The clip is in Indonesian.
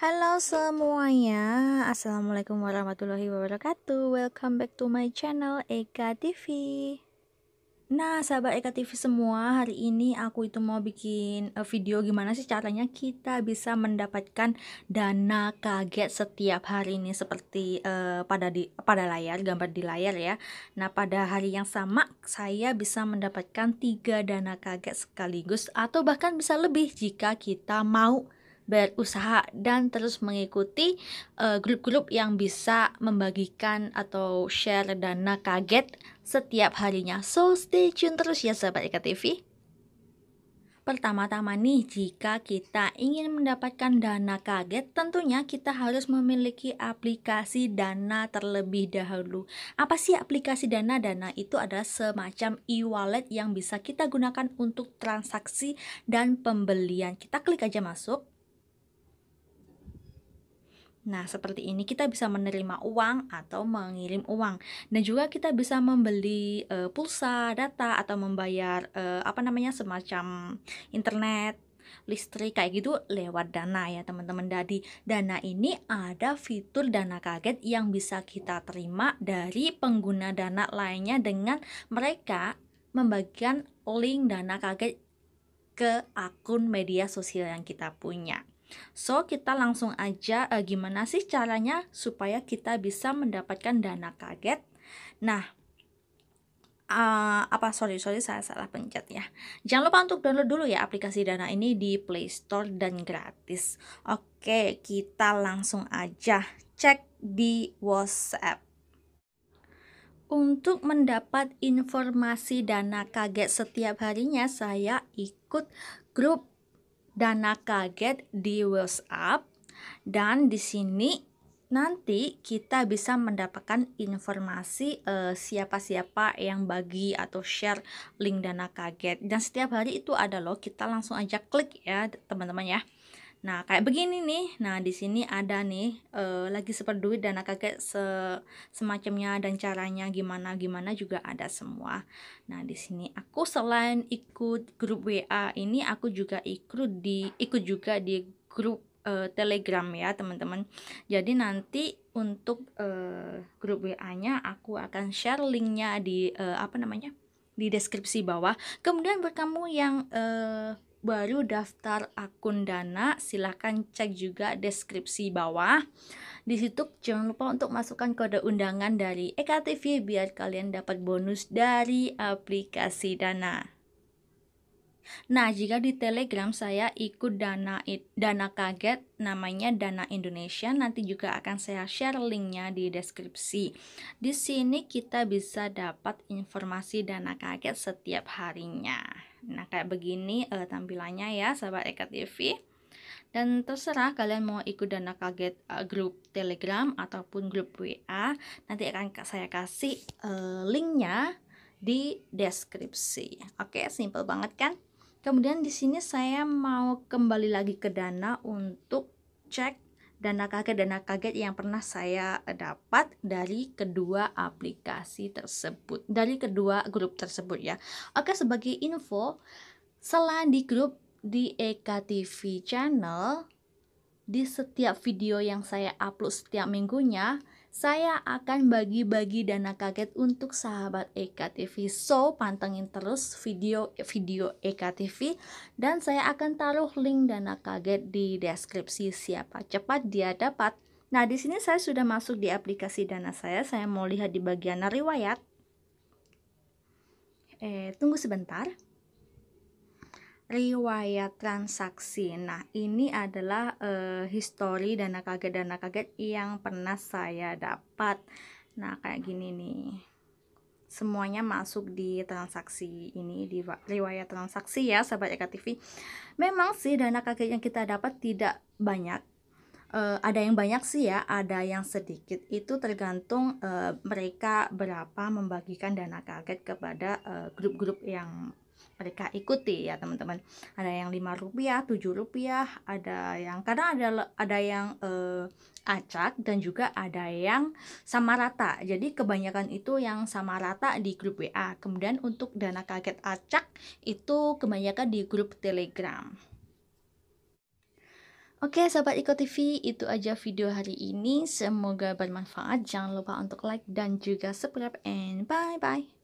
Halo semuanya, Assalamualaikum warahmatullahi wabarakatuh Welcome back to my channel Eka TV Nah sahabat Eka TV semua, hari ini aku itu mau bikin eh, video gimana sih caranya kita bisa mendapatkan dana kaget setiap hari ini Seperti uh, pada di pada layar, gambar di layar ya Nah pada hari yang sama, saya bisa mendapatkan tiga dana kaget sekaligus Atau bahkan bisa lebih jika kita mau berusaha dan terus mengikuti eh, grup-grup uh, yang bisa membagikan atau share dana kaget setiap harinya. So stay tune terus ya sahabat Eka Pertama-tama nih, jika kita ingin mendapatkan dana kaget, tentunya kita harus memiliki aplikasi dana terlebih dahulu. Apa sih aplikasi dana? Dana itu adalah semacam e-wallet yang bisa kita gunakan untuk transaksi dan pembelian. Kita klik aja masuk. Nah, seperti ini kita bisa menerima uang atau mengirim uang dan juga kita bisa membeli e, pulsa, data atau membayar e, apa namanya semacam internet, listrik kayak gitu lewat Dana ya, teman-teman. dari Dana ini ada fitur dana kaget yang bisa kita terima dari pengguna Dana lainnya dengan mereka membagikan link dana kaget ke akun media sosial yang kita punya. So, kita langsung aja uh, gimana sih caranya supaya kita bisa mendapatkan dana kaget. Nah, uh, apa sorry sorry saya salah pencet ya jangan lupa untuk download dulu ya aplikasi dana ini di Play Store dan gratis oke kita langsung aja cek di WhatsApp untuk mendapat informasi dana kaget setiap harinya, saya ikut grup dana kaget di up dan di sini nanti kita bisa mendapatkan informasi eh, siapa-siapa uh, yang bagi atau share link dana kaget dan setiap hari itu ada loh kita langsung aja klik ya teman-teman ya Nah, kayak begini nih. Nah, di sini ada nih uh, lagi super duit dana kakek se semacamnya dan caranya gimana gimana juga ada semua. Nah, di sini aku selain ikut grup WA ini aku juga ikut di ikut juga di grup uh, Telegram ya, teman-teman. Jadi nanti untuk uh, grup WA-nya aku akan share linknya di uh, apa namanya? di deskripsi bawah. Kemudian buat kamu yang uh, baru daftar akun Dana, silahkan cek juga deskripsi bawah. Di situ jangan lupa untuk masukkan kode undangan dari EKTV biar kalian dapat bonus dari aplikasi Dana. Nah, jika di Telegram saya ikut dana dana kaget namanya Dana Indonesia, nanti juga akan saya share linknya di deskripsi. Di sini kita bisa dapat informasi dana kaget setiap harinya. Nah, kayak begini uh, tampilannya ya, sahabat Eka TV. Dan terserah kalian mau ikut dana kaget uh, grup Telegram ataupun grup WA, nanti akan saya kasih uh, linknya di deskripsi. Oke, simple banget kan? Kemudian di sini saya mau kembali lagi ke dana untuk cek dana kaget dana kaget yang pernah saya dapat dari kedua aplikasi tersebut dari kedua grup tersebut ya oke sebagai info selain di grup di ekTV channel di setiap video yang saya upload setiap minggunya saya akan bagi-bagi dana kaget untuk sahabat EKTV. So, pantengin terus video-video EKTV dan saya akan taruh link dana kaget di deskripsi siapa cepat dia dapat. Nah, di sini saya sudah masuk di aplikasi dana saya. Saya mau lihat di bagian riwayat. Eh, tunggu sebentar riwayat transaksi. Nah, ini adalah uh, histori dana kaget dana kaget yang pernah saya dapat. Nah, kayak gini nih. Semuanya masuk di transaksi ini di riwayat transaksi ya, sahabat EKTV. Memang sih dana kaget yang kita dapat tidak banyak uh, ada yang banyak sih ya, ada yang sedikit. Itu tergantung uh, mereka berapa membagikan dana kaget kepada eh, grup-grup uh, yang mereka ikuti ya teman-teman. Ada yang lima rupiah, tujuh rupiah, ada yang kadang ada ada yang uh, acak dan juga ada yang sama rata. Jadi kebanyakan itu yang sama rata di grup WA. Kemudian untuk dana kaget acak itu kebanyakan di grup Telegram. Oke sahabat Iko TV, itu aja video hari ini. Semoga bermanfaat. Jangan lupa untuk like dan juga subscribe. And bye-bye.